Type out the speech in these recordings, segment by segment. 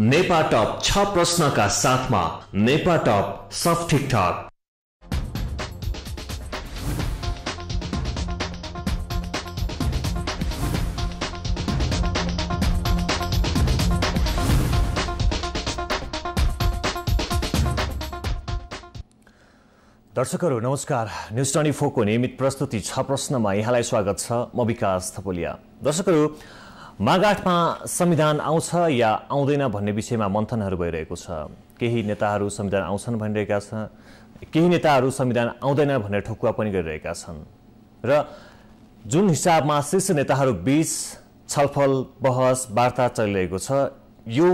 नेपाटप छ प्रश्नका साथमा नेपाटप टप सब ठिकठाक दर्शकहरू नमस्कार न्युज ट्वेन्टी फोरको नियमित प्रस्तुति छ प्रश्नमा यहाँलाई स्वागत छ म विकास थपोलिया दर्शकहरू मागाठमा संविधान आउँछ या आउँदैन भन्ने विषयमा मन्थनहरू भइरहेको छ केही नेताहरू संविधान आउँछन् भनिरहेका छन् केही नेताहरू संविधान आउँदैन भनेर ठोकुवा पनि गरिरहेका छन् र जुन हिसाबमा शीर्ष नेताहरू बीच छलफल बहस वार्ता चलिरहेको छ यो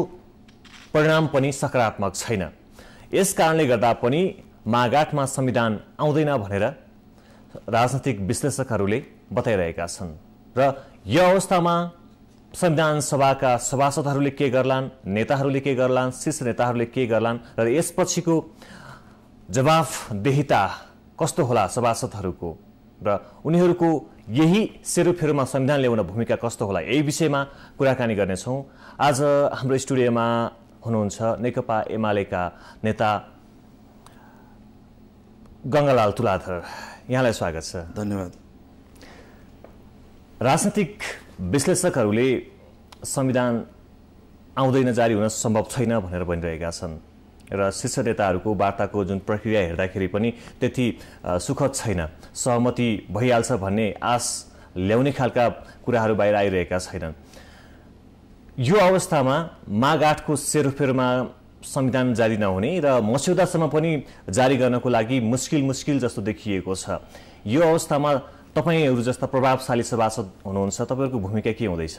परिणाम पनि सकारात्मक छैन यस कारणले गर्दा पनि मागाठमा संविधान आउँदैन भनेर राजनैतिक विश्लेषकहरूले बताइरहेका छन् र यो अवस्थामा संविधान सभाका सभासदहरूले के गर्लान् नेताहरूले के गर्लान् शीर्ष नेताहरूले के गर्लान् र यसपछिको जवाफदेहिता कस्तो होला सभासदहरूको र उनीहरूको यही सेरोफेरोमा संविधान ल्याउन भूमिका कस्तो होला यही विषयमा कुराकानी गर्नेछौँ आज हाम्रो स्टुडियोमा हुनुहुन्छ नेकपा एमालेका नेता गङ्गालाल तुलाधर यहाँलाई स्वागत छ धन्यवाद राजनीतिक विश्लेषकहरूले संविधान आउँदैन जारी हुन सम्भव छैन भनेर भनिरहेका छन् र शीर्ष नेताहरूको वार्ताको जुन प्रक्रिया हेर्दाखेरि पनि त्यति सुखद छैन सहमति भइहाल्छ भन्ने आश ल्याउने खालका कुराहरू बाहिर आइरहेका छैनन् यो अवस्थामा मागाठको आठको सेरोफेरोमा संविधान जारी नहुने र मस्यौदासम्म पनि जारी गर्नको लागि मुस्किल मुस्किल जस्तो देखिएको छ यो अवस्थामा तपाईँहरू जस्ता प्रभावशाली सभासद हुनुहुन्छ तपाईँहरूको भूमिका के हुँदैछ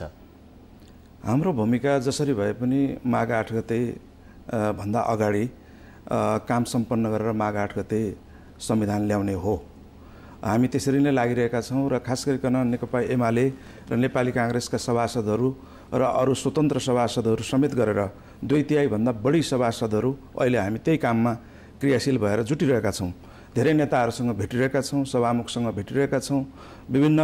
हाम्रो भूमिका जसरी भए पनि माघ आठ गते भन्दा अगाडि काम सम्पन्न गरेर माघ आठ गते संविधान ल्याउने हो हामी त्यसरी नै लागिरहेका छौँ र खास गरिकन नेकपा एमाले र नेपाली काङ्ग्रेसका सभासदहरू र अरू स्वतन्त्र सभासदहरू समेत गरेर दुई तिहाईभन्दा बढी सभासदहरू अहिले हामी त्यही काममा क्रियाशील भएर जुटिरहेका छौँ धेरै नेताहरूसँग भेटिरहेका छौँ सभामुखसँग भेटिरहेका छौँ विभिन्न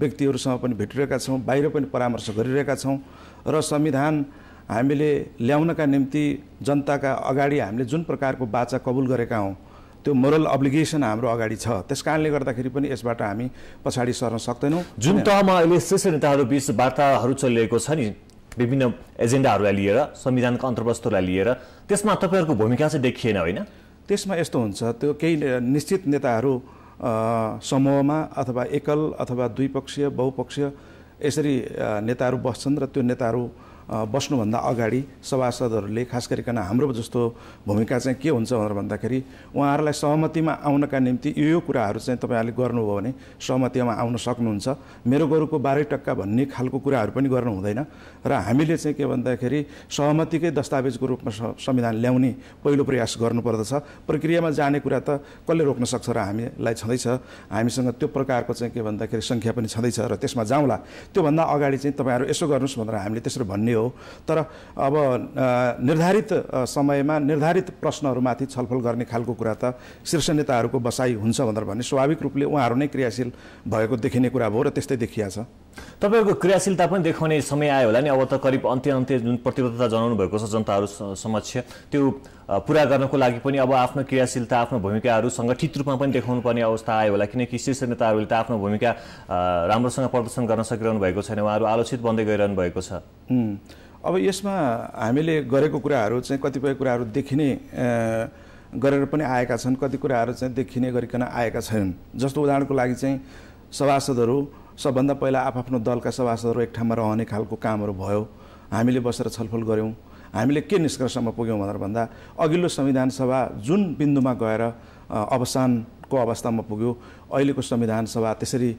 व्यक्तिहरूसँग पनि भेटिरहेका छौँ बाहिर पनि परामर्श गरिरहेका छौँ र संविधान हामीले ल्याउनका निम्ति जनताका अगाडि हामीले जुन प्रकारको बाचा कबुल गरेका हौँ त्यो मोरल अब्लिगेसन हाम्रो अगाडि छ त्यस कारणले गर्दाखेरि पनि यसबाट हामी पछाडि सर्न सक्दैनौँ जुन तहमा अहिले शीर्ष नेताहरू बिच वार्ताहरू चलिरहेको छ नि विभिन्न एजेन्डाहरूलाई लिएर संविधानका अन्तर्वस्तुलाई लिएर त्यसमा तपाईँहरूको भूमिका चाहिँ देखिएन होइन त्यसमा यस्तो हुन्छ त्यो केही निश्चित नेताहरू समूहमा अथवा एकल अथवा द्विपक्षीय बहुपक्षीय यसरी नेताहरू बस्छन् र त्यो नेताहरू बस्नुभन्दा अगाडि सभासदहरूले खास गरिकन हाम्रो जस्तो भूमिका चाहिँ के हुन्छ भनेर भन्दाखेरि उहाँहरूलाई सहमतिमा आउनका निम्ति यो यो कुराहरू चाहिँ तपाईँहरूले गर्नुभयो भने सहमतिमा आउन सक्नुहुन्छ मेरो गोरुको बाह्रै टक्का भन्ने खालको कुराहरू पनि गर्नु हुँदैन र हामीले चाहिँ के भन्दाखेरि सहमतिकै दस्तावेजको रूपमा संविधान ल्याउने पहिलो प्रयास गर्नुपर्दछ प्रक्रियामा जाने कुरा त कसले रोक्न सक्छ र हामीलाई छँदैछ हामीसँग त्यो प्रकारको चाहिँ के भन्दाखेरि सङ्ख्या पनि छँदैछ र त्यसमा जाउँला त्योभन्दा अगाडि चाहिँ तपाईँहरू यसो गर्नुहोस् भनेर हामीले त्यसरी भन्ने हो हो तर अब निर्धारित समयमा निर्धारित प्रश्नहरूमाथि छलफल गर्ने खालको कुरा त शीर्ष नेताहरूको बसाइ हुन्छ भनेर भने स्वाभाविक रूपले उहाँहरू नै क्रियाशील भएको देखिने कुरा भयो र त्यस्तै देखिया छ तपाईँहरूको क्रियाशीलता पनि देखाउने समय आयो होला नि अब त करिब अन्त्य अन्त्य जुन प्रतिबद्धता जनाउनु भएको छ जनताहरू समक्ष त्यो पुरा गर्नको लागि पनि अब आफ्नो क्रियाशीलता आफ्नो भूमिकाहरू सङ्गठित रूपमा पनि देखाउनु पर्ने अवस्था आयो होला किनकि शीर्ष नेताहरूले त आफ्नो भूमिका राम्रोसँग प्रदर्शन गर्न सकिरहनु भएको छैन उहाँहरू आलोचित बन्दै गइरहनु भएको छ अब यसमा हामीले गरेको कुराहरू चाहिँ कतिपय कुराहरू देखिने गरेर पनि आएका छन् कति कुराहरू चाहिँ देखिने गरिकन आएका छैनन् जस्तो उदाहरणको लागि चाहिँ सभासदहरू सबभन्दा पहिला आफ्नो दलका सभासदहरू एक ठाउँमा रहने खालको कामहरू भयो हामीले बसेर छलफल गऱ्यौँ हामीले के निष्कर्षमा पुग्यौँ भनेर भन्दा अघिल्लो संविधान सभा जुन बिन्दुमा गएर अवसानको अवस्थामा पुग्यो अहिलेको संविधान सभा त्यसरी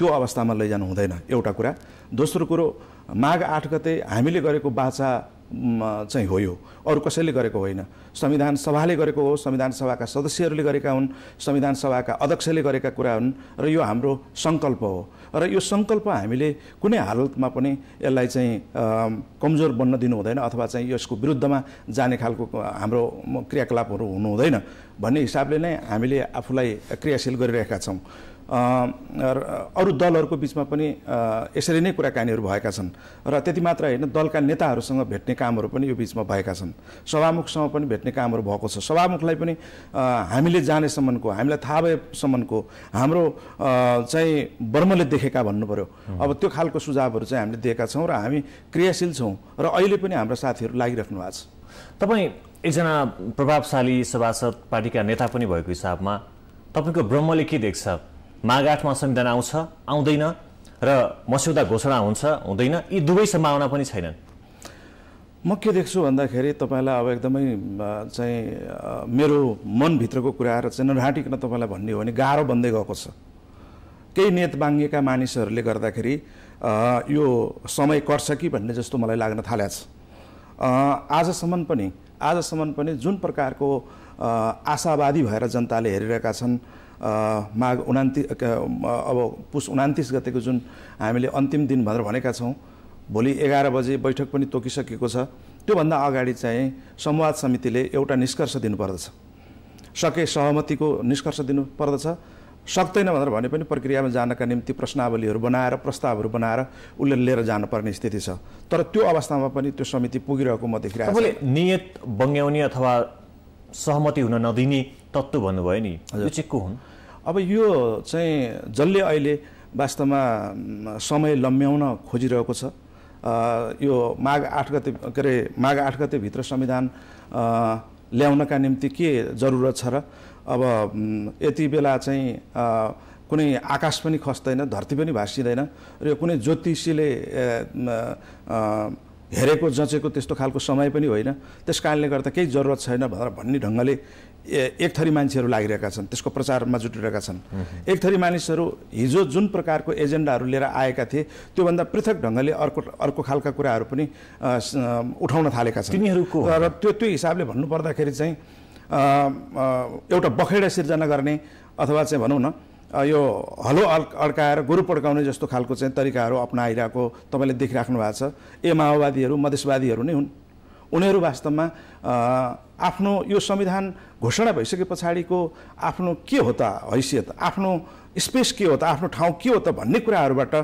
त्यो अवस्थामा लैजानु हुँदैन एउटा कुरा दोस्रो कुरो माघ आठ गते हामीले गरेको बाचा चाहिँ हो यो अरू कसैले गरेको होइन संविधान सभाले गरेको हो संविधान सभाका सदस्यहरूले गरेका हुन् संविधान सभाका अध्यक्षले गरेका कुरा हुन् र यो हाम्रो सङ्कल्प हो र यो सङ्कल्प हामीले कुनै हालतमा पनि यसलाई चाहिँ कमजोर बन्न दिनु हुँदैन अथवा चाहिँ यसको विरुद्धमा जाने खालको हाम्रो क्रियाकलापहरू हुनु हुँदैन भन्ने हिसाबले नै हामीले आफूलाई क्रियाशील गरिरहेका छौँ अरू दलहरूको बिचमा पनि यसरी नै कुराकानीहरू भएका छन् र त्यति मात्र होइन दलका नेताहरूसँग भेट्ने कामहरू पनि यो बिचमा भएका छन् सभामुखसँग पनि भेट्ने कामहरू भएको छ सभामुखलाई पनि हामीले जानेसम्मको हामीलाई थाहा भएसम्मको हाम्रो चाहिँ बर्मले देखेका भन्नु पऱ्यो अब त्यो खालको सुझावहरू चाहिँ हामीले दिएका छौँ र हामी क्रियाशील छौँ र अहिले पनि हाम्रो साथीहरू लागिराख्नु भएको छ तपाईँ एकजना प्रभावशाली सभासद पार्टीका नेता पनि भएको हिसाबमा तपाईँको ब्रह्मले के देख्छ आठमा संविधान आउँछ आउँदैन र मस्यौदा घोषणा हुन्छ हुँदैन यी दुवै सम्भावना पनि छैनन् म के देख्छु भन्दाखेरि तपाईँलाई अब एकदमै चाहिँ मेरो मनभित्रको कुराहरू चाहिँ नढाँटिकन तपाईँलाई भन्ने हो भने गाह्रो बन्दै गएको छ केही नेत बाङ्गेका मानिसहरूले गर्दाखेरि यो समय कट्छ कि भन्ने जस्तो मलाई लाग्न थालेछ छ आजसम्म पनि आजसम्म पनि जुन प्रकारको आशावादी भएर जनताले हेरिरहेका छन् माघ उनान्तिस अब पुस उनातिस गतेको जुन हामीले अन्तिम दिन भनेर भनेका छौँ भोलि एघार बजे बैठक पनि तोकिसकेको छ त्योभन्दा अगाडि चाहिँ संवाद समितिले एउटा निष्कर्ष दिनुपर्दछ सके सहमतिको निष्कर्ष दिनुपर्दछ सक्दैन भनेर भने पनि प्रक्रियामा जानका निम्ति प्रश्नावलीहरू बनाएर प्रस्तावहरू बनाएर उसले लिएर जानुपर्ने स्थिति छ तर त्यो अवस्थामा पनि त्यो समिति पुगिरहेको म देखिरहेको छु नियत बङ्ग्याउने अथवा सहमति हुन नदिने तत्त्व भन्नुभयो नि यो चाहिँ हुन् अब यो चाहिँ जसले अहिले वास्तवमा समय लम्ब्याउन खोजिरहेको छ यो माघ आठ गते के अरे माघ आठ गतेभित्र संविधान ल्याउनका निम्ति के जरुरत छ र अब यति बेला चाहिँ कुनै आकाश पनि खस्दैन धरती पनि भाँसिँदैन र यो कुनै ज्योतिषीले हेरेको जचेको त्यस्तो खालको समय पनि होइन त्यस कारणले गर्दा केही जरुरत छैन भनेर भन्ने ढङ्गले एक थरी मान्छेहरू लागिरहेका छन् त्यसको प्रचारमा जुटिरहेका छन् एक थरी मानिसहरू हिजो जुन प्रकारको एजेन्डाहरू लिएर आएका थिए त्योभन्दा पृथक ढङ्गले अर्को अर्को खालका कुराहरू पनि उठाउन थालेका छन् तिनीहरूको र त्यो त्यो हिसाबले भन्नुपर्दाखेरि चाहिँ एउटा बखेडा सिर्जना गर्ने अथवा चाहिँ भनौँ न यो हलो अड्काएर गुरु पड्काउने जस्तो खालको चाहिँ तरिकाहरू अप्नाइरहेको तपाईँले देखिराख्नु भएको छ ए माओवादीहरू मधेसवादीहरू नै हुन् उनीहरू वास्तवमा आफ्नो यो संविधान घोषणा भइसके पछाडिको आफ्नो के हो त हैसियत आफ्नो स्पेस के हो त आफ्नो ठाउँ के हो त भन्ने कुराहरूबाट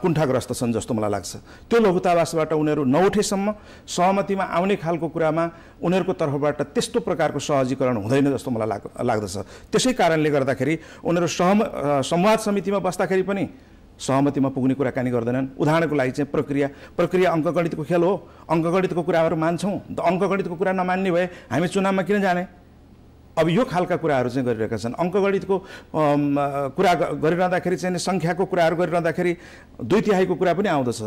कुण्ठाग्रस्त छन् जस्तो मलाई लाग्छ त्यो लघुतावासबाट उनीहरू नउठेसम्म सहमतिमा आउने खालको कुरामा उनीहरूको तर्फबाट त्यस्तो प्रकारको सहजीकरण हुँदैन जस्तो मलाई लाग् लाग्दछ त्यसै कारणले गर्दाखेरि उनीहरू सहम संवाद समितिमा बस्दाखेरि पनि सहमतिमा पुग्ने कुराकानी गर्दैनन् उदाहरणको लागि चाहिँ प्रक्रिया प्रक्रिया अङ्कगणितको खेल हो अङ्कगणितको कुराहरू मान्छौँ त अङ्कगणितको कुरा नमान्ने भए हामी चुनावमा किन जाने अब यो खालका कुराहरू चाहिँ गरिरहेका छन् अङ्कगणितको कुरा गरिरहँदाखेरि चाहिँ सङ्ख्याको कुराहरू गरिरहँदाखेरि दुई तिहाईको कुरा पनि आउँदछ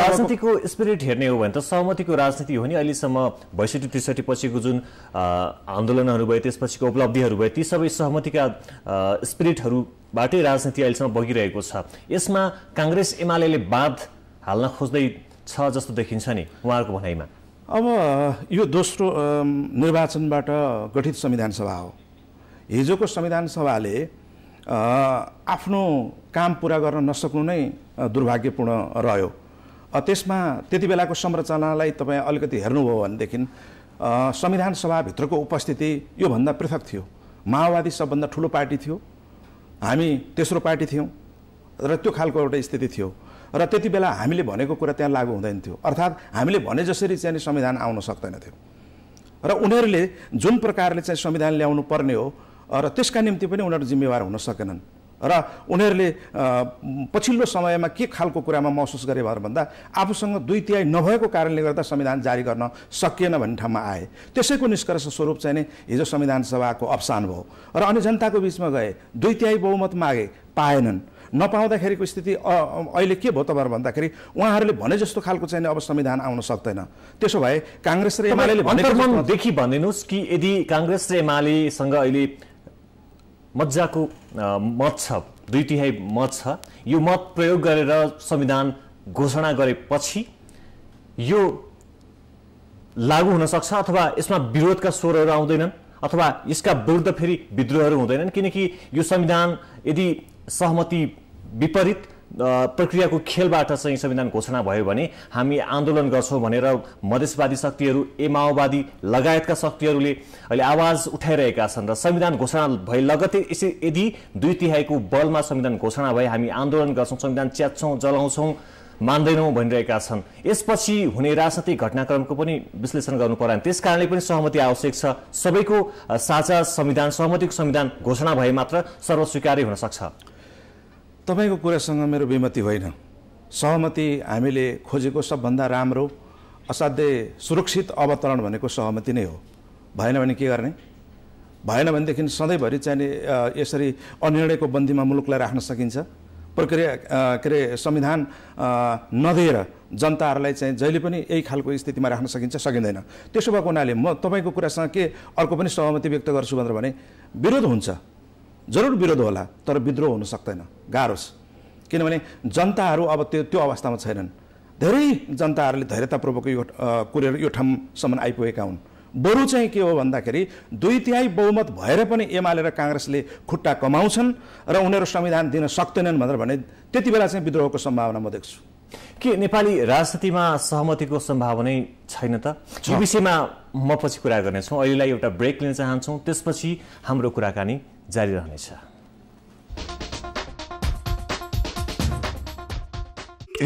राजनीतिको स्पिरिट हेर्ने हो भने त सहमतिको राजनीति हो नि अहिलेसम्म बैसठी त्रिसठी पछिको जुन आन्दोलनहरू भयो त्यसपछिको उपलब्धिहरू भयो ती सबै सहमतिका स्पिरिटहरूबाटै राजनीति अहिलेसम्म बगिरहेको छ यसमा काङ्ग्रेस एमाले बाँध हाल्न खोज्दै छ जस्तो देखिन्छ नि उहाँहरूको भनाइमा अब यो दोस्रो निर्वाचनबाट गठित संविधान सभा हो हिजोको संविधान सभाले आफ्नो काम पुरा गर्न नसक्नु नै दुर्भाग्यपूर्ण रह्यो त्यसमा त्यति बेलाको संरचनालाई तपाईँ अलिकति हेर्नुभयो भनेदेखि संविधान सभाभित्रको उपस्थिति योभन्दा पृथक थियो माओवादी सबभन्दा ठुलो पार्टी थियो हामी तेस्रो पार्टी थियौँ र त्यो खालको एउटा स्थिति थियो र त्यति बेला हामीले भनेको कुरा त्यहाँ लागू हुँदैन थियो अर्थात् हामीले भने जसरी चाहिँ संविधान आउन सक्दैन थियो र उनीहरूले जुन प्रकारले चाहिँ संविधान ल्याउनु पर्ने हो र त्यसका निम्ति पनि उनीहरू जिम्मेवार हुन सकेनन् र उनीहरूले पछिल्लो समयमा के खालको कुरामा महसुस गरे भनेर भन्दा आफूसँग दुई तिहाई नभएको कारणले गर्दा संविधान जारी गर्न सकिएन भन्ने ठाउँमा आए त्यसैको निष्कर्ष स्वरूप चाहिँ नै हिजो संविधान सभाको अवसान भयो र अनि जनताको बिचमा गए दुई तिहाई बहुमत मागे पाएनन् नपाउँदाखेरिको स्थिति अहिले के भयो तपाईँहरू भन्दाखेरि उहाँहरूले भने जस्तो खालको चाहिँ अब संविधान आउन सक्दैन त्यसो भए काङ्ग्रेस र एमाले देखि भनिदिनुहोस् कि यदि काङ्ग्रेस र एमालेसँग अहिले मजाको मत छ दुई तिहाई मत छ यो मत प्रयोग गरेर संविधान घोषणा गरेपछि यो लागू हुन सक्छ अथवा यसमा विरोधका स्वरहरू आउँदैनन् अथवा यसका विरुद्ध फेरि विद्रोहहरू हुँदैनन् किनकि यो संविधान यदि सहमति विपरीत प्रक्रियाको खेलबाट चाहिँ संविधान घोषणा भयो भने हामी आन्दोलन गर्छौँ भनेर मधेसवादी शक्तिहरू ए माओवादी लगायतका शक्तिहरूले अहिले आवाज उठाइरहेका छन् र संविधान घोषणा भए लगतै यसै यदि दुई तिहाईको बलमा संविधान घोषणा भए हामी आन्दोलन गर्छौँ संविधान च्यात्छौँ जलाउँछौँ मान्दैनौँ भनिरहेका छन् यसपछि हुने राजनैतिक घटनाक्रमको पनि विश्लेषण गर्नु पर्यो त्यस कारणले पनि सहमति आवश्यक छ सबैको साझा संविधान सहमतिको संविधान घोषणा भए मात्र सर्वस्वीकार्य हुनसक्छ तपाईँको कुरासँग मेरो विमति होइन सहमति हामीले खोजेको सबभन्दा राम्रो असाध्यै सुरक्षित अवतरण भनेको सहमति नै हो भएन भने के गर्ने भएन भनेदेखि सधैँभरि चाहिने यसरी अनिर्णयको बन्दीमा मुलुकलाई राख्न सकिन्छ प्रक्रिया के अरे संविधान नदिएर जनताहरूलाई चाहिँ जहिले पनि यही खालको स्थितिमा राख्न सकिन्छ सकिँदैन त्यसो भएको हुनाले म तपाईँको कुरासँग के अर्को पनि सहमति व्यक्त गर्छु भनेर भने विरोध हुन्छ जरुर विरोध होला तर विद्रोह हुन सक्दैन गाह्रो छ किनभने जनताहरू अब त्यो त्यो अवस्थामा छैनन् धेरै जनताहरूले धैर्यतापूर्वक यो कुरेर यो ठाउँसम्म आइपुगेका हुन् बरु चाहिँ के हो भन्दाखेरि दुई तिहाई बहुमत भएर पनि एमाले र काङ्ग्रेसले खुट्टा कमाउँछन् र उनीहरू संविधान दिन सक्दैनन् भनेर भने त्यति बेला चाहिँ विद्रोहको सम्भावना म देख्छु के नेपाली राजनीतिमा सहमतिको सम्भावनै छैन त यो विषयमा म पछि कुरा गर्नेछौँ अहिलेलाई एउटा ब्रेक लिन चाहन्छौँ त्यसपछि हाम्रो कुराकानी जारी रहनेछ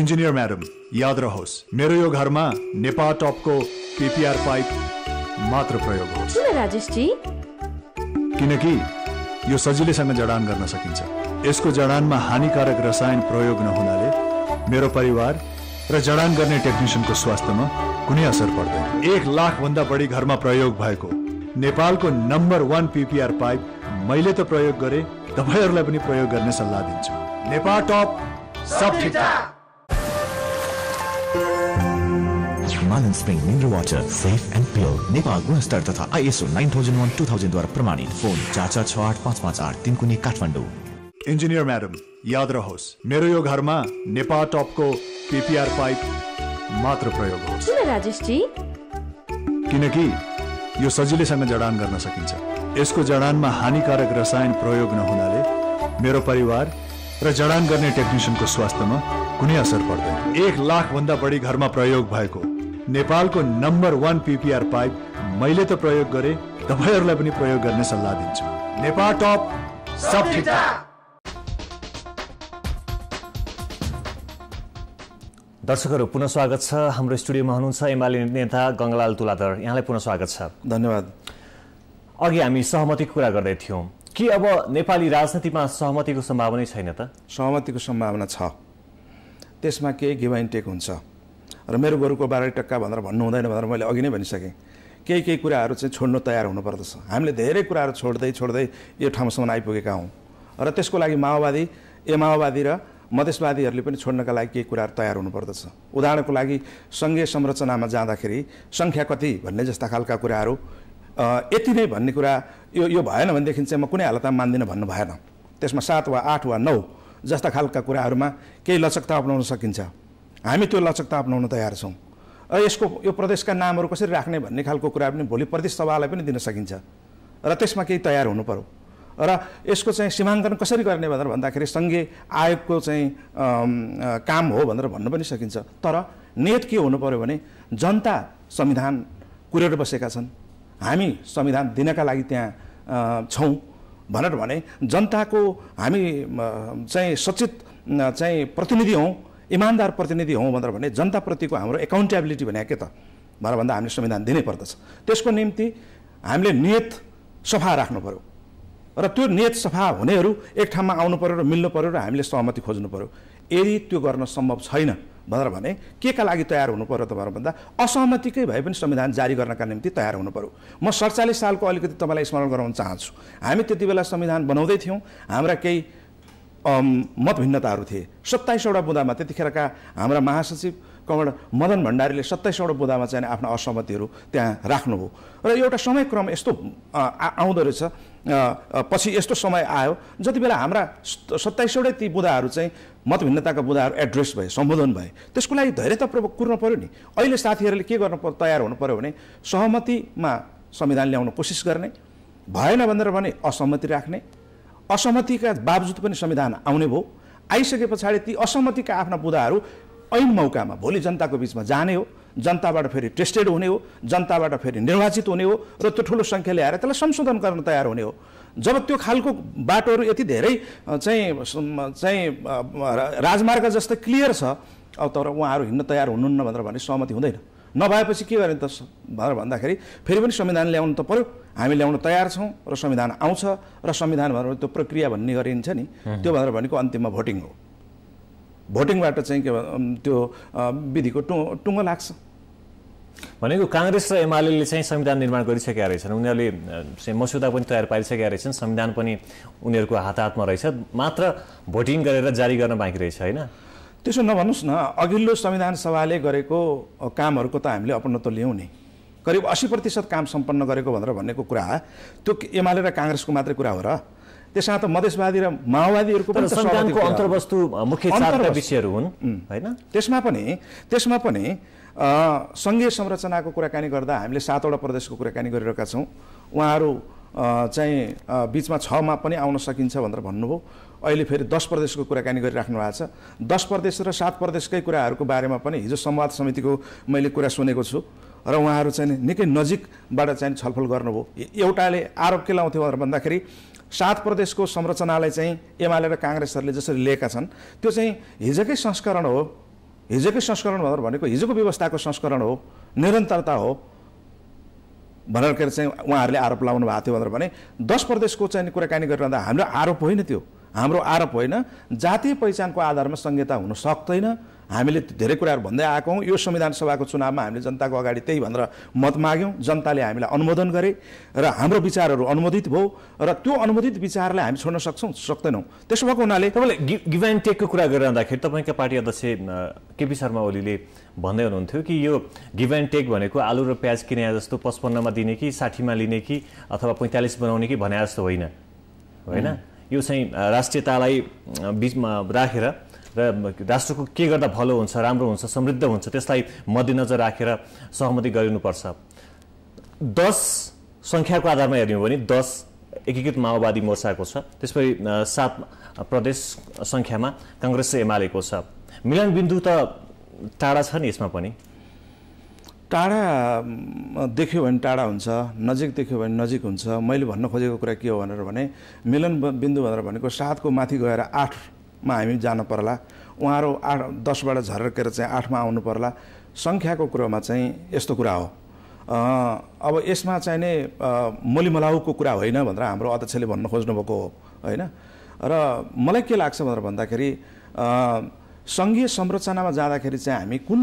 इन्जिनियर म्याडम याद रहोस् मेरो यो घरमा नेपाल टपको पिपिआर पाइप मात्र प्रयोग राजेशजी किनकि यो सजिलैसँग जडान गर्न सकिन्छ यसको जडानमा हानिकारक रसायन प्रयोग नहुनाले मेरो परिवार र जडान गर्ने टेक्निसियनको स्वास्थ्यमा कुनै असर पर्दैन एक लाख भन्दा बढी घरमा प्रयोग भएको नेपालको नम्बर वान पिपिआर पाइप मैले त प्रयोग गरेँ तपाईँहरूलाई पनि प्रयोग गर्ने सल्लाह दिन्छु नेपाल टप सब ठिक मालन spring mineral water safe and pure Nepal गुणस्तर तथा ISO nine thousand one two थाउजन्डद्वारा प्रमाणित फोन चार चार छ आठ पाँच पाँच आठ काठमाडौँ इन्जिनियर म्याडम याद रहोस् मेरो यो घरमा नेपाल टपको पिपिआर पाइप मात्र प्रयोग होस् किन राजेशजी किनकि यो सजिलैसँग जडान गर्न सकिन्छ यसको जडानमा हानिकारक रसायन प्रयोग नहुनाले मेरो परिवार र जडान गर्ने टेक्निसियनको स्वास्थ्यमा कुनै असर पर्दैन एक लाखभन्दा बढी घरमा प्रयोग भएको नेपालको नम्बर वान पिपिआर पाइप मैले त प्रयोग गरेँ तपाईँहरूलाई पनि प्रयोग गर्ने सल्लाह दिन्छु नेपाल टप सब ठिक दर्शकहरू पुनः स्वागत छ हाम्रो स्टुडियोमा हुनुहुन्छ एमाले नेता गङ्गालाल तुलाधर यहाँलाई पुनः स्वागत छ धन्यवाद अघि हामी सहमतिको कुरा गर्दै थियौँ कि अब नेपाली राजनीतिमा सहमतिको सम्भावना छैन त सहमतिको सम्भावना छ त्यसमा केही गिभ एन्ड टेक हुन्छ र मेरो गोरुको बाह्र टक्का भनेर भन्नु हुँदैन भनेर मैले अघि नै भनिसकेँ केही केही कुराहरू चाहिँ छोड्नु तयार हुनुपर्दछ हामीले धेरै कुराहरू छोड्दै छोड्दै यो ठाउँसम्म आइपुगेका हौँ र त्यसको लागि माओवादी ए माओवादी र मधेसवादीहरूले पनि छोड्नका लागि केही कुराहरू तयार हुनुपर्दछ उदाहरणको लागि सङ्घीय संरचनामा जाँदाखेरि सङ्ख्या कति भन्ने जस्ता खालका कुराहरू यति नै भन्ने कुरा यो यो भएन भनेदेखि चाहिँ म कुनै हालतमा मान्दिनँ भन्नु भएन त्यसमा सात वा आठ वा नौ जस्ता खालका कुराहरूमा केही लचकता अप्नाउन सकिन्छ हामी त्यो लचकता अप्नाउन तयार छौँ र यसको यो प्रदेशका नामहरू कसरी राख्ने भन्ने खालको कुरा पनि भोलि प्रदेश सभालाई पनि दिन सकिन्छ र त्यसमा केही तयार हुनु पऱ्यो र यसको चाहिँ सीमान्तरण कसरी गर्ने भनेर भन्दाखेरि सङ्घीय आयोगको चाहिँ काम हो भनेर भन्न पनि सकिन्छ तर नेत के हुनु पऱ्यो भने जनता संविधान कुरेर बसेका छन् हामी संविधान दिनका लागि त्यहाँ छौँ भनेर भने जनताको हामी चाहिँ सचेत चाहिँ प्रतिनिधि हौँ इमान्दार प्रतिनिधि हौँ भनेर भने जनताप्रतिको हाम्रो एकाउन्टेबिलिटी भने के त भनेर भन्दा हामीले संविधान दिनै पर्दछ त्यसको निम्ति हामीले नियत सफा राख्नु पऱ्यो र त्यो नेत सफा हुनेहरू एक ठाउँमा आउनु पऱ्यो र मिल्नु पऱ्यो र हामीले सहमति खोज्नु पऱ्यो यदि त्यो गर्न सम्भव छैन भनेर भने के का लागि तयार हुनु पऱ्यो तपाईँहरू भन्दा असहमतिकै भए पनि संविधान जारी गर्नका निम्ति तयार हुनु पऱ्यो म सडचालिस सालको अलिकति तपाईँलाई स्मरण गराउन चाहन्छु हामी त्यति बेला संविधान बनाउँदै थियौँ हाम्रा केही मतभिन्नताहरू थिए सत्ताइसवटा बुँदामा त्यतिखेरका हाम्रा महासचिव कमड मदन भण्डारीले सत्ताइसवटा बुदामा चाहिँ आफ्ना असहमतिहरू त्यहाँ राख्नुभयो र एउटा समयक्रम यस्तो आउँदो रहेछ पछि यस्तो समय आयो जति बेला हाम्रा सत्ताइसवटै ती बुदाहरू चाहिँ मतभिन्नताका बुदाहरू एड्रेस भए सम्बोधन भए त्यसको लागि धैर्यतापूर्वक कुर्न पऱ्यो नि अहिले साथीहरूले के गर्न तयार हुनु पऱ्यो भने सहमतिमा संविधान ल्याउन कोसिस गर्ने भएन भनेर भने असहमति राख्ने असहमतिका बावजुद पनि संविधान आउने भयो आइसके पछाडि ती असहमतिका आफ्ना बुदाहरू ऐन मौकामा भोलि जनताको बिचमा जाने हो जनताबाट फेरि टेस्टेड हुने हो जनताबाट फेरि निर्वाचित हुने हो र त्यो ठुलो सङ्ख्याले आएर त्यसलाई संशोधन गर्न तयार हुने हो जब त्यो खालको बाटोहरू यति धेरै चाहिँ चाहिँ राजमार्ग जस्तै क्लियर छ अब तर उहाँहरू हिँड्न तयार हुनुहुन्न भनेर भने सहमति हुँदैन नभएपछि के गर्ने त भनेर भन्दाखेरि फेरि पनि संविधान ल्याउनु त पर्यो हामी ल्याउन तयार छौँ र संविधान आउँछ र संविधान भनेर त्यो प्रक्रिया भन्ने गरिन्छ नि त्यो भनेर भनेको अन्तिममा भोटिङ हो भोटिङबाट चाहिँ के त्यो विधिको टु टुङ्गो लाग्छ भनेको काङ्ग्रेस र एमाले चाहिँ संविधान निर्माण गरिसकेका रहेछन् उनीहरूले चाहिँ मसुदा पनि तयार पारिसकेका रहेछन् संविधान पनि उनीहरूको हात हातमा रहेछ मात्र भोटिङ गरेर जारी गर्न बाँकी रहेछ होइन त्यसो नभन्नुहोस् न अघिल्लो संविधान सभाले गरेको कामहरूको त हामीले अपनत्व लियौँ नि करिब अस्सी प्रतिशत काम सम्पन्न गरेको भनेर भन्नेको कुरा त्यो एमाले र काङ्ग्रेसको मात्रै कुरा हो र त्यसमा त मधेसवादी र माओवादीहरूको पनि अन्तर्वस्तु मुख्य विषयहरू हुन् होइन त्यसमा पनि त्यसमा पनि सङ्घीय संरचनाको कुराकानी गर्दा हामीले सातवटा प्रदेशको कुराकानी गरिरहेका छौँ उहाँहरू चाहिँ बिचमा छमा पनि आउन सकिन्छ भनेर भन्नुभयो अहिले फेरि दस प्रदेशको कुराकानी गरिराख्नु भएको छ दस प्रदेश र सात प्रदेशकै कुराहरूको बारेमा पनि हिजो संवाद समितिको मैले कुरा सुनेको छु र उहाँहरू चाहिँ निकै नजिकबाट चाहिँ छलफल गर्नुभयो एउटाले आरोप के लाउँथ्यो भनेर भन्दाखेरि सात प्रदेशको संरचनालाई चाहिँ एमाले र काङ्ग्रेसहरूले जसरी लिएका छन् त्यो चाहिँ हिजोकै संस्करण हो हिजोकै संस्करण भनेर भनेको हिजोको व्यवस्थाको संस्करण हो निरन्तरता हो भनेर के अरे चाहिँ उहाँहरूले आरोप लगाउनु भएको थियो भनेर भने दस प्रदेशको चाहिँ कुराकानी गरिरहँदा हाम्रो आरोप होइन त्यो हाम्रो आरोप होइन जातीय पहिचानको आधारमा संहिता हुन सक्दैन हामीले धेरै कुराहरू भन्दै आएको हौँ यो संविधान सभाको चुनावमा हामीले जनताको अगाडि त्यही भनेर मत माग्यौँ जनताले हामीलाई अनुमोदन गरे र हाम्रो विचारहरू अनुमोदित भयो र त्यो अनुमोदित विचारलाई हामी छोड्न सक्छौँ सक्दैनौँ त्यसो भएको हुनाले तपाईँले गिभ एन्ड टेकको कुरा गरिरहँदाखेरि तपाईँका पार्टी अध्यक्ष केपी शर्मा ओलीले भन्दै हुनुहुन्थ्यो कि यो गिभ एन्ड टेक भनेको आलु र प्याज किने जस्तो पचपन्नमा दिने कि साठीमा लिने कि अथवा पैँतालिस बनाउने कि भने जस्तो होइन होइन यो चाहिँ राष्ट्रियतालाई बिचमा राखेर र राष्ट्रको के गर्दा भलो हुन्छ राम्रो हुन्छ समृद्ध हुन्छ त्यसलाई मध्यनजर राखेर सहमति गरिनुपर्छ दस सङ्ख्याको आधारमा हेर्ने भने दस एकीकृत माओवादी मोर्चाको छ त्यसपछि सात प्रदेश सङ्ख्यामा काङ्ग्रेस एमालेको छ मिलनबिन्दु त टाढा छ नि यसमा पनि टाढा देख्यो भने टाढा हुन्छ नजिक देख्यो भने नजिक हुन्छ मैले भन्न खोजेको कुरा के हो भनेर भने मिलन बिन्दु भनेर भनेको सातको माथि गएर आठ मा हामी जानु पर्ला उहाँहरू आठ दसबाट झर्केर चाहिँ आठमा आउनु पर्ला सङ्ख्याको कुरोमा चाहिँ यस्तो कुरा हो अब यसमा चाहिँ नै मलिमलाउको कुरा होइन भनेर हाम्रो अध्यक्षले भन्नु खोज्नुभएको हो होइन र मलाई के लाग्छ भनेर भन्दाखेरि सङ्घीय संरचनामा जाँदाखेरि चाहिँ हामी कुन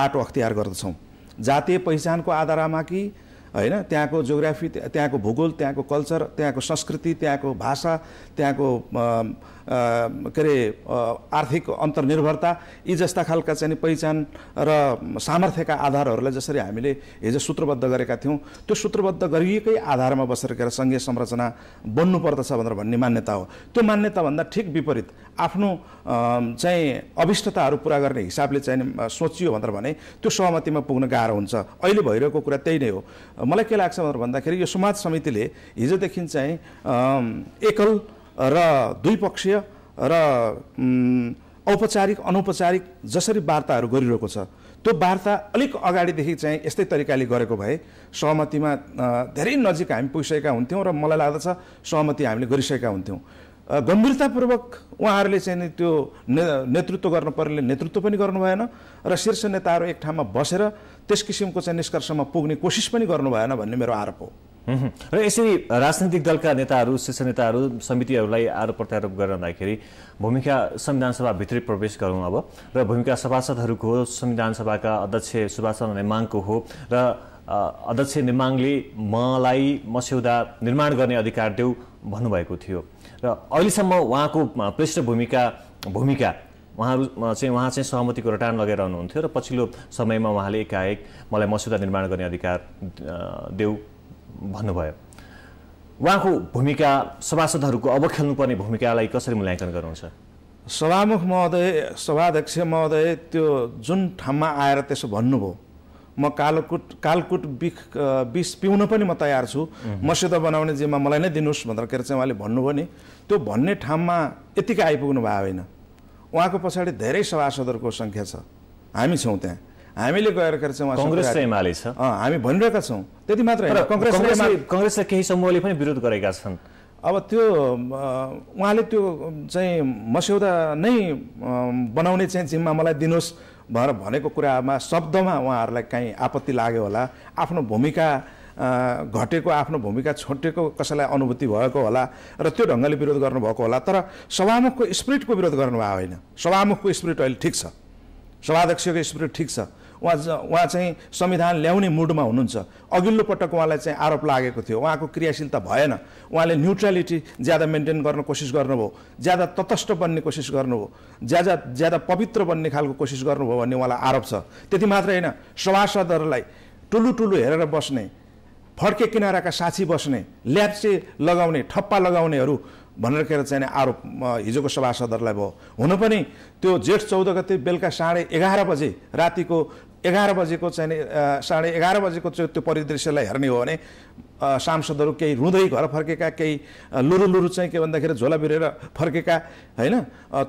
बाटो अख्तियार गर्दछौँ जातीय पहिचानको आधारमा कि होइन त्यहाँको जोग्राफी त्यहाँको भूगोल त्यहाँको कल्चर त्यहाँको संस्कृति त्यहाँको भाषा त्यहाँको के अरे आर्थिक अन्तर्निर्भरता यी जस्ता खालका चाहिँ पहिचान र सामर्थ्यका आधारहरूलाई जसरी हामीले हिजो सूत्रबद्ध गरेका थियौँ त्यो सूत्रबद्ध गरिएकै आधारमा बसेर के सङ्घीय संरचना बन्नुपर्दछ भनेर भन्ने मान्यता हो त्यो मान्यताभन्दा ठिक विपरीत आफ्नो चाहिँ अभिष्टताहरू पुरा गर्ने हिसाबले चाहिँ सोचियो भनेर भने त्यो सहमतिमा पुग्न गाह्रो हुन्छ अहिले भइरहेको कुरा त्यही नै हो मलाई के लाग्छ भनेर भन्दाखेरि यो समाज समितिले हिजोदेखि चाहिँ एकल र द्विपक्षीय र औपचारिक अनौपचारिक जसरी वार्ताहरू गरिरहेको छ त्यो वार्ता अलिक अगाडिदेखि चाहिँ यस्तै तरिकाले गरेको भए सहमतिमा धेरै नजिक हामी पुगिसकेका हुन्थ्यौँ र मलाई लाग्दछ सहमति हामीले गरिसकेका हुन्थ्यौँ गम्भीरतापूर्वक उहाँहरूले चाहिँ त्यो नेतृत्व गर्नुपर्ने पर्ने नेतृत्व पनि गर्नु भएन र शीर्ष नेताहरू एक ठाउँमा बसेर त्यस किसिमको चाहिँ निष्कर्षमा पुग्ने कोसिस पनि गर्नु भएन भन्ने मेरो आरोप हो र यसरी राजनैतिक दलका नेताहरू शीर्ष नेताहरू समितिहरूलाई आरोप प्रत्यारोप गर्दाखेरि भूमिका संविधान सभाभित्रै प्रवेश गरौँ अब र भूमिका सभासदहरूको हो संविधान सभाका अध्यक्ष सुभाष चन्द्र नेमाङको हो र अध्यक्ष नेमाङले मलाई मस्यौदा निर्माण गर्ने अधिकार देऊ भन्नुभएको थियो र अहिलेसम्म उहाँको पृष्ठभूमिका भूमिका उहाँहरू चाहिँ उहाँ चाहिँ सहमतिको रटान लगेर हुनुहुन्थ्यो र पछिल्लो समयमा उहाँले एकाएक मलाई मस्यौदा निर्माण गर्ने अधिकार देऊ भन्नुभयो उहाँको भूमिका सभासदहरूको अब खेल्नुपर्ने भूमिकालाई कसरी मूल्याङ्कन गर्नुहुन्छ सभामुख महोदय सभाध्यक्ष महोदय त्यो जुन ठाउँमा आएर त्यसो भन्नुभयो म कालकुट कालकुट बिख बिस पिउन पनि म तयार छु मसित बनाउने जिम्मा मलाई नै दिनुहोस् भनेर के अरे चाहिँ उहाँले भन्नुभयो नि त्यो भन्ने ठाउँमा यतिकै आइपुग्नु भएको होइन उहाँको पछाडि धेरै सभासदहरूको सङ्ख्या छ हामी छौँ त्यहाँ हामीले गएर कङ्ग्रेस एमाले छ हामी भनिरहेका छौँ त्यति मात्र कङ्ग्रेसका केही समूहले पनि विरोध गरेका छन् अब त्यो उहाँले त्यो चाहिँ मस्यौदा नै बनाउने चाहिँ जिम्मा मलाई दिनुहोस् भनेर भनेको कुरामा शब्दमा उहाँहरूलाई काहीँ आपत्ति लाग्यो होला आफ्नो भूमिका घटेको आफ्नो भूमिका छोटेको कसैलाई अनुभूति भएको होला र त्यो ढङ्गले विरोध गर्नुभएको होला तर सभामुखको स्प्रिटको विरोध गर्नुभएको होइन सभामुखको स्प्रिट अहिले ठिक छ सभाध्यक्षको स्प्रिट ठिक छ उहाँ उहाँ चाहिँ संविधान ल्याउने मुडमा हुनुहुन्छ अघिल्लो पटक उहाँलाई चाहिँ आरोप लागेको थियो उहाँको क्रियाशीलता भएन उहाँले न्युट्रालिटी ज्यादा मेन्टेन गर्न कोसिस गर्नुभयो ज्यादा तटस्थ बन्ने कोसिस गर्नुभयो ज्यादा ज्यादा पवित्र बन्ने खालको कोसिस गर्नुभयो भन्ने उहाँलाई आरोप छ त्यति मात्र होइन सभासदहरूलाई टुलु टुलु हेरेर बस्ने फड्के किनाराका साथी बस्ने ल्याप्चे लगाउने ठप्पा लगाउनेहरू भनेर के चाहिँ आरोप हिजोको सभासदहरूलाई भयो हुन पनि त्यो जेठ चौध गते बेलुका साढे एघार बजे रातिको एघार बजेको चाहिँ साढे एघार बजेको चाहिँ त्यो परिदृश्यलाई हेर्ने हो भने सांसदहरू केही रुँदै घर फर्केका केही लुरु लुरु चाहिँ के भन्दाखेरि झोला बिरेर फर्केका होइन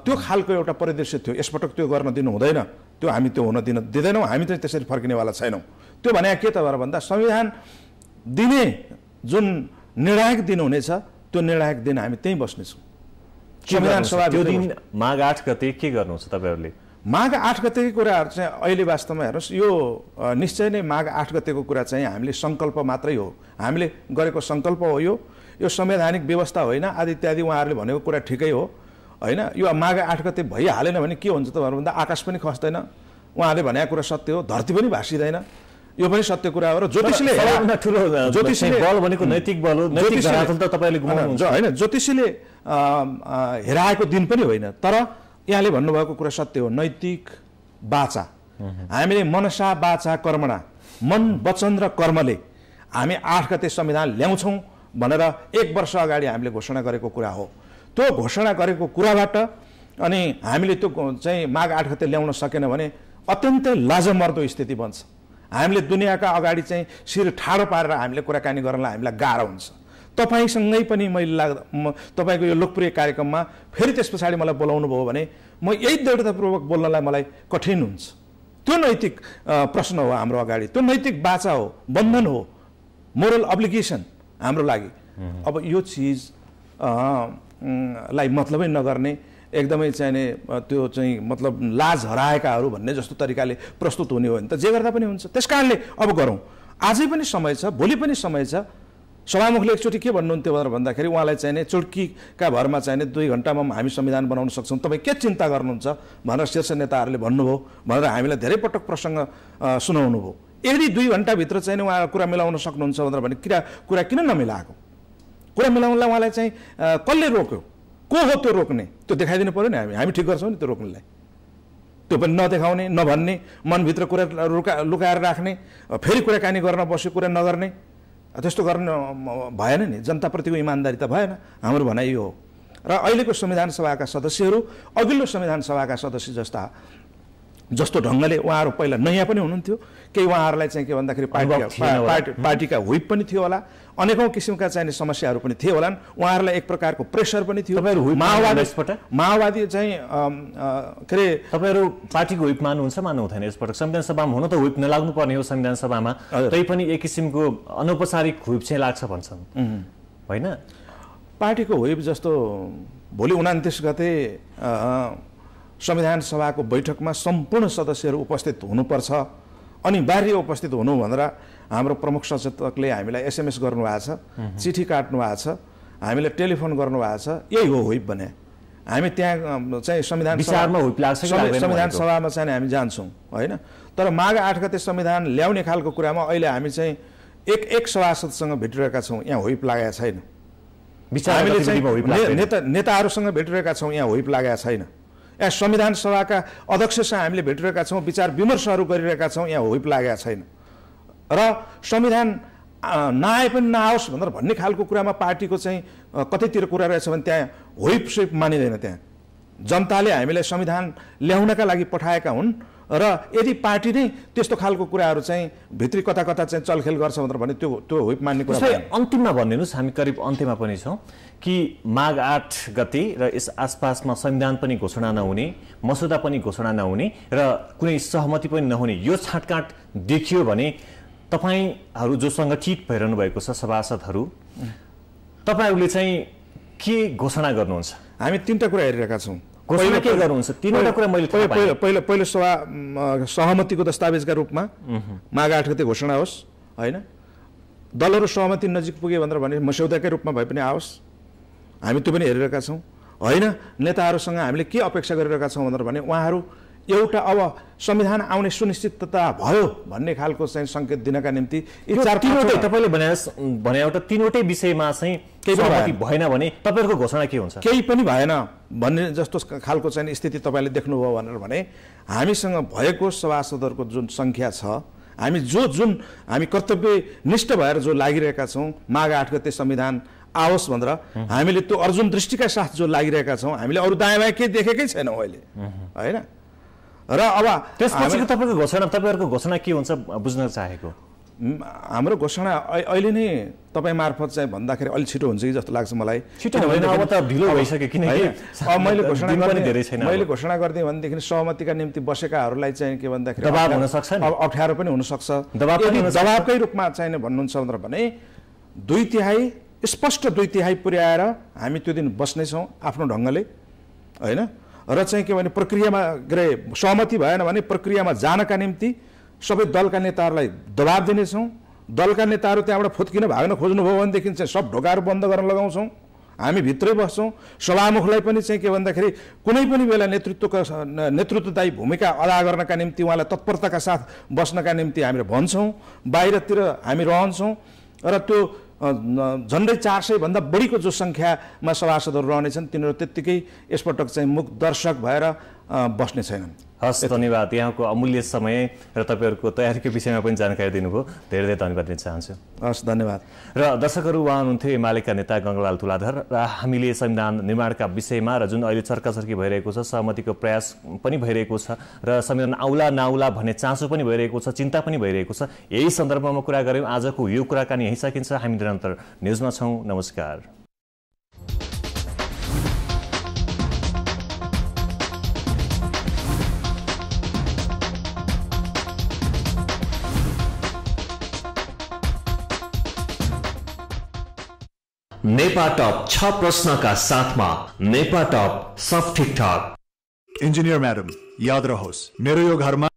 त्यो खालको एउटा परिदृश्य थियो यसपटक त्यो गर्न दिनु हुँदैन त्यो हामी त्यो हुन दिन दिँदैनौँ हामी चाहिँ त्यसरी फर्किनेवाला छैनौँ त्यो भने के त भएर भन्दा संविधान दिने जुन निर्णायक दिन हुनेछ त्यो निर्णायक दिन हामी त्यहीँ बस्नेछौँ संविधान सभा त्यो दिन माघ आठ गते के गर्नुहुन्छ तपाईँहरूले माघ आठ गतेको कुराहरू चाहिँ अहिले वास्तवमा हेर्नुहोस् यो निश्चय नै माघ आठ गतेको कुरा चाहिँ हामीले सङ्कल्प मात्रै हो हामीले गरेको सङ्कल्प हो यो यो संवैधानिक व्यवस्था होइन आदि इत्यादि उहाँहरूले भनेको कुरा ठिकै हो होइन यो माघ आठ गते भइहालेन भने के हुन्छ त भन्दा आकाश पनि खस्दैन उहाँहरूले भनेको कुरा सत्य हो धरती पनि भाँसिँदैन यो पनि सत्य कुरा हो र ज्योतिषले ठुलो ज्योतिषले बल भनेको नैतिक बल हो ज्योतिष तपाईँले होइन ज्योतिषले हेराएको दिन पनि होइन तर यहाँले भन्नुभएको कुरा सत्य हो नैतिक बाचा हामीले मनसा बाचा कर्मणा मन वचन र कर्मले हामी आठ गते संविधान ल्याउँछौँ भनेर एक वर्ष अगाडि हामीले घोषणा गरेको कुरा हो त्यो घोषणा गरेको कुराबाट अनि हामीले त्यो चाहिँ माघ आठ गते ल्याउन सकेन भने अत्यन्तै लाजमर्दो स्थिति बन्छ हामीले दुनियाँका अगाडि चाहिँ शिर ठाडो पारेर हामीले कुराकानी गर्नलाई हामीलाई गाह्रो हुन्छ तपाईँसँगै पनि मैले लाग् तपाईँको यो लोकप्रिय कार्यक्रममा फेरि त्यस पछाडि मलाई बोलाउनु भयो भने म यही दृढतापूर्वक बोल्नलाई मलाई कठिन हुन्छ त्यो नैतिक प्रश्न हो हाम्रो अगाडि त्यो नैतिक बाचा हो बन्धन हो मोरल अब्लिगेसन हाम्रो लागि अब यो चिज लाई मतलबै नगर्ने एकदमै चाहिने त्यो चाहिँ मतलब लाज हराएकाहरू भन्ने जस्तो तरिकाले प्रस्तुत हुने हो भने त जे गर्दा पनि हुन्छ त्यस कारणले अब गरौँ आजै पनि समय छ भोलि पनि समय छ सभामुखले एकचोटि के भन्नुहुन्थ्यो भनेर भन्दाखेरि उहाँलाई चाहिने चुड्कीका भरमा चाहिने दुई घन्टामा हामी संविधान बनाउन सक्छौँ तपाईँ के चिन्ता गर्नुहुन्छ भनेर शीर्ष नेताहरूले भन्नुभयो भनेर हामीलाई धेरै पटक प्रसङ्ग सुनाउनु भयो यदि दुई घन्टाभित्र चाहिँ उहाँ कुरा मिलाउन सक्नुहुन्छ भनेर भने किरा कुरा किन नमिलाएको कुरा मिलाउनलाई उहाँलाई चाहिँ कसले रोक्यो को हो त्यो रोक्ने त्यो देखाइदिनु पऱ्यो नि हामी हामी ठिक गर्छौँ नि त्यो रोक्नेलाई त्यो पनि नदेखाउने नभन्ने मनभित्र कुरा रुका लुकाएर राख्ने फेरि कुराकानी गर्न बस्यो कुरा नगर्ने त्यस्तो गर्नु भएन नि जनताप्रतिको इमान्दारी त भएन हाम्रो भनाइ यो हो र अहिलेको संविधान सभाका सदस्यहरू अघिल्लो संविधान सभाका सदस्य जस्ता जस्तो ढङ्गले उहाँहरू पहिला नयाँ पनि हुनुहुन्थ्यो केही उहाँहरूलाई चाहिँ के भन्दाखेरि पार्टी पार्टीका हुप पनि थियो होला अनेकौँ किसिमका चाहिने समस्याहरू पनि थिए होलान् उहाँहरूलाई एक प्रकारको प्रेसर पनि थियो माओवादी माओवादी चाहिँ के अरे तपाईँहरू पार्टीको विप मान्नुहुन्छ मान्नु हुँदैन यसपटक संविधान सभामा हुन त विप नलाग्नु पर्ने हो संविधान सभामा तै पनि एक किसिमको अनौपचारिक विप चाहिँ लाग्छ भन्छन् होइन पार्टीको विप जस्तो भोलि उनातिस गते संविधान सभाको बैठकमा सम्पूर्ण सदस्यहरू उपस्थित हुनुपर्छ अनिवार्य उपस्थित हुनु भनेर हाम्रो प्रमुख सचेतकले हामीलाई एसएमएस गर्नुभएको छ चिठी काट्नु भएको छ हामीले टेलिफोन गर्नुभएको छ यही हो होइप भने हामी त्यहाँ चाहिँ संविधान संविधान सभामा चाहिँ हामी जान्छौँ होइन तर माघ आठ गते संविधान ल्याउने खालको कुरामा अहिले हामी चाहिँ एक एक सभासदसँग भेटिरहेका छौँ यहाँ होइप लागेका छैन हामीले नेता नेताहरूसँग भेटिरहेका छौँ यहाँ होइप लागेका छैन यहाँ संविधान सभाका अध्यक्षसँग हामीले भेटिरहेका छौँ विचार विमर्शहरू गरिरहेका छौँ यहाँ होइप लागेका छैन र संविधान नआए पनि नआओस् भनेर भन्ने खालको कुरामा पार्टीको चाहिँ कतैतिर कुरा रहेछ भने त्यहाँ होइप सोइप मानिँदैन त्यहाँ जनताले हामीलाई संविधान ल्याउनका लागि पठाएका हुन् र यदि पार्टी नै त्यस्तो खालको कुराहरू चाहिँ भित्री कता कता चाहिँ चलखेल गर्छ भनेर भने त्यो त्यो होइप मान्ने कुरा अन्तिममा भनिदिनुहोस् हामी करिब अन्त्यमा पनि छौँ कि माघ आठ गति र यस आसपासमा संविधान पनि घोषणा नहुने मसौदा पनि घोषणा नहुने र कुनै सहमति पनि नहुने यो छाँटकाँट देखियो भने तपाईँहरू जोसँग ठिक भइरहनु भएको छ सभासदहरू तपाईँहरूले चाहिँ के घोषणा गर्नुहुन्छ हामी तिनवटा कुरा हेरिरहेका छौँ घोषणा के गर्नुहुन्छ तिनवटा कुरा मैले पहिलो पहिलो पहिलो सभा सहमतिको दस्तावेजका रूपमा माघ आठ गते घोषणा होस् होइन दलहरू सहमति नजिक पुगे भनेर भने मस्यौदाकै रूपमा भए पनि आओस् हामी त्यो पनि हेरिरहेका छौँ होइन नेताहरूसँग हामीले के अपेक्षा गरिरहेका छौँ भनेर भने उहाँहरू एउटा अब संविधान आउने सुनिश्चितता भयो भन्ने खालको चाहिँ सङ्केत दिनका निम्ति तपाईँले भने भने एउटा तिनवटै विषयमा चाहिँ केही भएन भने तपाईँहरूको घोषणा के हुन्छ केही पनि भएन भन्ने जस्तो खालको चाहिँ स्थिति तपाईँले देख्नुभयो भनेर भने हामीसँग भएको सभासदहरूको जुन सङ्ख्या छ हामी जो जुन हामी कर्तव्य निष्ठ भएर जो लागिरहेका छौँ माघ आठ गते संविधान आओस् भनेर हामीले त्यो अर्जुन दृष्टिका साथ जो लागिरहेका छौँ हामीले अरू दायाँ बायाँ केही देखेकै छैनौँ अहिले होइन र अब त्यसपछिको तपाईँको घोषणा तपाईँहरूको घोषणा के हुन्छ बुझ्न चाहेको हाम्रो घोषणा अहिले नै तपाईँ मार्फत चाहिँ भन्दाखेरि अलिक छिटो हुन्छ कि जस्तो लाग्छ मलाई छिटो अब त ढिलो भइसक्यो किनकि मैले घोषणा धेरै छैन मैले घोषणा गरिदिएँ भनेदेखि सहमतिका निम्ति बसेकाहरूलाई चाहिँ के भन्दाखेरि दबाब हुनसक्छ अब अप्ठ्यारो पनि हुनसक्छ दबाब दबाबकै रूपमा चाहिँ भन्नुहुन्छ भनेर भने दुई तिहाई स्पष्ट दुई तिहाई पुर्याएर हामी त्यो दिन बस्नेछौँ आफ्नो ढङ्गले होइन र चाहिँ के भने प्रक्रियामा के सहमति भएन भने प्रक्रियामा जानका निम्ति सबै दलका नेताहरूलाई दबाब दिनेछौँ दलका नेताहरू त्यहाँबाट फुत्किन भाग्न खोज्नुभयो भनेदेखि चाहिँ सब ढोकाहरू बन्द गर्न लगाउँछौँ हामी भित्रै बस्छौँ सभामुखलाई पनि चाहिँ के भन्दाखेरि कुनै पनि बेला नेतृत्वको नेतृत्वदायी भूमिका अदा गर्नका निम्ति उहाँलाई तत्परताका साथ बस्नका निम्ति हामीले भन्छौँ बाहिरतिर हामी रहन्छौँ र त्यो झन्डै चार सयभन्दा बढीको जो सङ्ख्यामा सभासदहरू रहनेछन् तिनीहरू त्यत्तिकै यसपटक चाहिँ मुख दर्शक भएर बस्ने छैनन् हस् धन्यवाद यहाँको अमूल्य समय र तपाईँहरूको तयारीको विषयमा पनि जानकारी दिनुभयो धेरै धेरै धन्यवाद दिन चाहन्छु हस् धन्यवाद र दर्शकहरू उहाँ हुनुहुन्थ्यो एमालेका नेता गङ्गालाल तुलाधर र हामीले संविधान निर्माणका विषयमा र जुन अहिले चर्काचर्की भइरहेको छ सहमतिको प्रयास पनि भइरहेको छ र संविधान आउला नआउला भन्ने चासो पनि भइरहेको छ चिन्ता पनि भइरहेको छ यही सन्दर्भमा कुरा गऱ्यौँ आजको यो कुराकानी यहीँ सकिन्छ हामी निरन्तर न्युजमा छौँ नमस्कार नेपा टप छ प्रश्नका साथमा नेपा टप सब ठिक ठाक इन्जिनियर म्याडम याद रहोस् मेरो यो घरमा